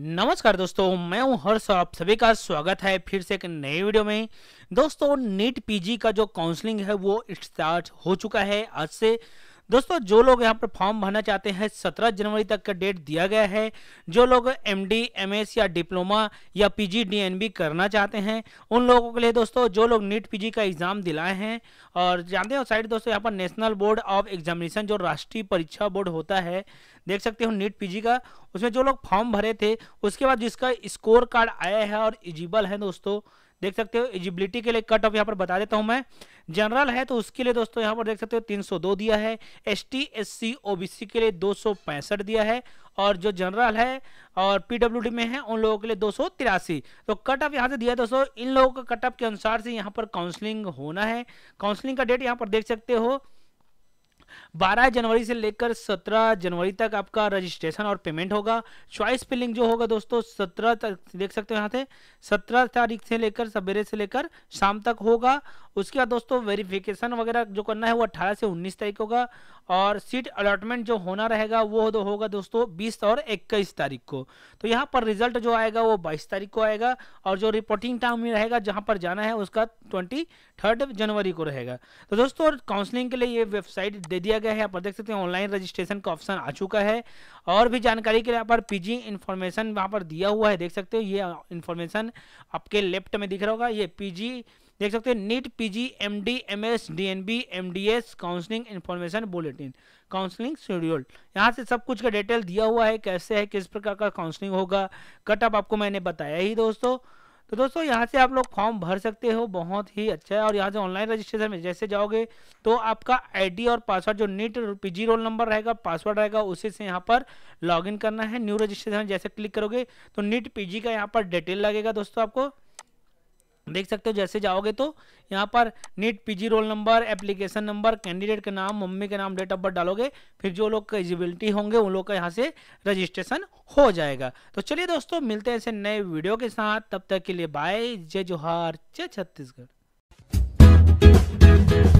नमस्कार दोस्तों मैं हूं हर्ष और आप सभी का स्वागत है फिर से एक नए वीडियो में दोस्तों नीट पीजी का जो काउंसलिंग है वो स्टार्ट हो चुका है आज से दोस्तों जो लोग यहाँ पर फॉर्म भरना चाहते हैं 17 जनवरी तक का डेट दिया गया है जो लोग एम डी एम एस या डिप्लोमा या P G D N B करना चाहते हैं उन लोगों के लिए दोस्तों जो लोग नीट पी जी का एग्ज़ाम दिलाए हैं और जानते हो साइड दोस्तों यहाँ पर नेशनल बोर्ड ऑफ एग्जामिनेशन जो राष्ट्रीय परीक्षा बोर्ड होता है देख सकते हो नीट पीजी का उसमें जो लोग फॉर्म भरे थे उसके बाद जिसका स्कोर कार्ड आया है और इजिबल है दोस्तों देख सकते हो एजिबिलिटी के लिए कट ऑफ यहाँ पर बता देता हूँ मैं जनरल है तो उसके लिए दोस्तों यहाँ पर देख सकते हो 302 दिया है S T S C O B C के लिए दो दिया है और जो जनरल है और पीडब्ल्यूडी में है उन लोगों के लिए दो तो कट ऑफ यहाँ से दिया है दोस्तों इन लोगों का कट ऑफ के अनुसार से यहाँ पर काउंसलिंग होना है काउंसलिंग का डेट यहाँ पर देख सकते हो 12 जनवरी से लेकर 17 जनवरी तक आपका रजिस्ट्रेशन और पेमेंट होगा चॉइस फिलिंग जो होगा दोस्तों 17 तक देख सकते हो यहाँ से 17 तारीख से लेकर सवेरे से लेकर शाम तक होगा उसके बाद दोस्तों वेरिफिकेशन वगैरह जो करना है वो अट्ठारह से उन्नीस तारीख होगा और सीट अलॉटमेंट जो होना रहेगा वो दो होगा दोस्तों बीस और इक्कीस तारीख को तो यहाँ पर रिजल्ट जो आएगा वो बाईस तारीख को आएगा और जो रिपोर्टिंग टाइम रहेगा जहाँ पर जाना है उसका ट्वेंटी थर्ड जनवरी को रहेगा तो दोस्तों काउंसलिंग के लिए ये वेबसाइट दे दिया गया है आप देख सकते हैं ऑनलाइन रजिस्ट्रेशन का ऑप्शन आ चुका है और भी जानकारी के लिए यहाँ पर पीजी इन्फॉर्मेशन वहाँ पर दिया हुआ है देख सकते हो ये इन्फॉर्मेशन आपके लेफ्ट में दिख रहा होगा ये पीजी देख सकते हैं NEET PG MD MS DNB MDS counselling information bulletin counselling schedule यहाँ से सब कुछ का डिटेल दिया हुआ है कैसे है किस प्रकार का काउंसलिंग होगा कट अप आपको मैंने बताया ही दोस्तों तो दोस्तों यहाँ से आप लोग फॉर्म भर सकते हो बहुत ही अच्छा है और यहाँ से ऑनलाइन रजिस्ट्रेशन में जैसे जाओगे तो आपका आईडी और पासवर्ड जो नीट पीजी रोल नंबर रहेगा पासवर्ड रहेगा उसी से यहाँ पर लॉगिन करना है न्यू रजिस्ट्रेशन जैसे क्लिक करोगे तो नीट पीजी का यहाँ पर डिटेल लगेगा दोस्तों आपको देख सकते हो जैसे जाओगे तो यहाँ पर NEET PG roll number application number candidate का नाम मम्मी का नाम डेट ऑफ बर्थ डालोगे फिर जो लोग का एलिजिबिलिटी होंगे उन लोग का यहाँ से रजिस्ट्रेशन हो जाएगा तो चलिए दोस्तों मिलते हैं ऐसे नए वीडियो के साथ तब तक के लिए बाय जय जोहार जय छत्तीसगढ़